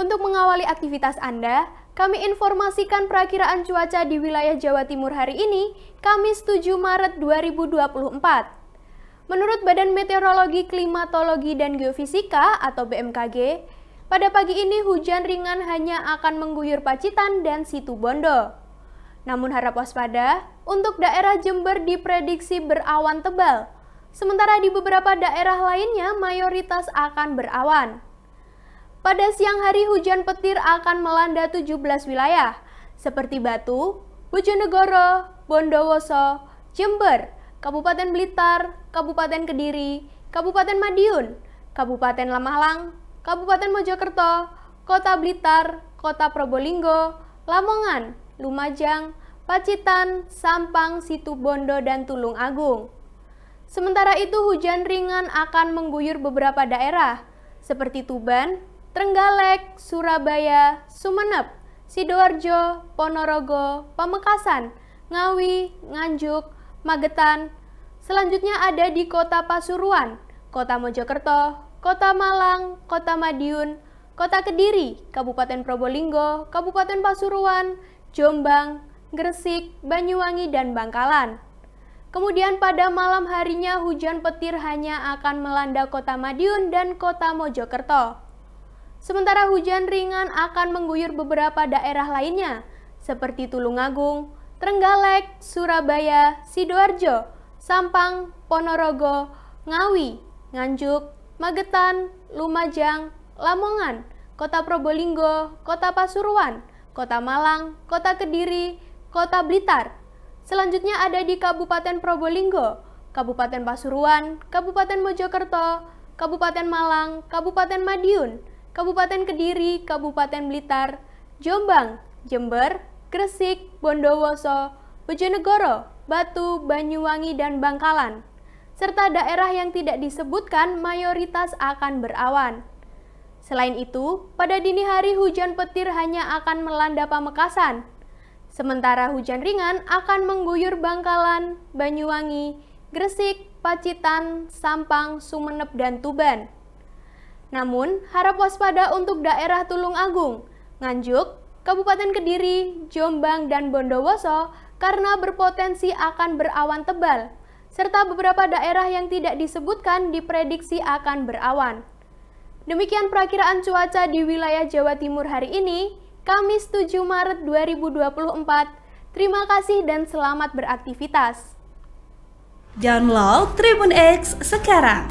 Untuk mengawali aktivitas Anda, kami informasikan perakiraan cuaca di wilayah Jawa Timur hari ini, Kamis 7 Maret 2024. Menurut Badan Meteorologi, Klimatologi, dan Geofisika atau BMKG, pada pagi ini hujan ringan hanya akan mengguyur Pacitan dan Situ Bondo. Namun harap waspada, untuk daerah Jember diprediksi berawan tebal, sementara di beberapa daerah lainnya mayoritas akan berawan. Pada siang hari hujan petir akan melanda 17 wilayah seperti Batu, Bojonegoro, Bondowoso, Jember, Kabupaten Blitar, Kabupaten Kediri, Kabupaten Madiun, Kabupaten Lamahlang, Kabupaten Mojokerto, Kota Blitar, Kota Probolinggo, Lamongan, Lumajang, Pacitan, Sampang, Situbondo, dan Tulung Agung. Sementara itu hujan ringan akan mengguyur beberapa daerah seperti Tuban, Trenggalek, Surabaya, Sumeneb, Sidoarjo, Ponorogo, Pamekasan, Ngawi, Nganjuk, Magetan. Selanjutnya ada di Kota Pasuruan, Kota Mojokerto, Kota Malang, Kota Madiun, Kota Kediri, Kabupaten Probolinggo, Kabupaten Pasuruan, Jombang, Gresik, Banyuwangi, dan Bangkalan. Kemudian pada malam harinya hujan petir hanya akan melanda kota Madiun dan kota Mojokerto. Sementara hujan ringan akan mengguyur beberapa daerah lainnya, seperti Tulungagung, Trenggalek, Surabaya, Sidoarjo, Sampang, Ponorogo, Ngawi, Nganjuk, Magetan, Lumajang, Lamongan, Kota Probolinggo, Kota Pasuruan, Kota Malang, Kota Kediri, Kota Blitar. Selanjutnya ada di Kabupaten Probolinggo, Kabupaten Pasuruan, Kabupaten Mojokerto, Kabupaten Malang, Kabupaten Madiun, Kabupaten Kediri, Kabupaten Blitar, Jombang, Jember, Gresik, Bondowoso, Bojonegoro, Batu, Banyuwangi, dan Bangkalan, serta daerah yang tidak disebutkan mayoritas akan berawan. Selain itu, pada dini hari hujan petir hanya akan melanda Pamekasan, sementara hujan ringan akan mengguyur Bangkalan, Banyuwangi, Gresik, Pacitan, Sampang, Sumeneb, dan Tuban. Namun, harap waspada untuk daerah Tulung Agung, Nganjuk, Kabupaten Kediri, Jombang, dan Bondowoso karena berpotensi akan berawan tebal, serta beberapa daerah yang tidak disebutkan diprediksi akan berawan. Demikian perakiraan cuaca di wilayah Jawa Timur hari ini, Kamis 7 Maret 2024. Terima kasih dan selamat beraktivitas. Download Tribun X sekarang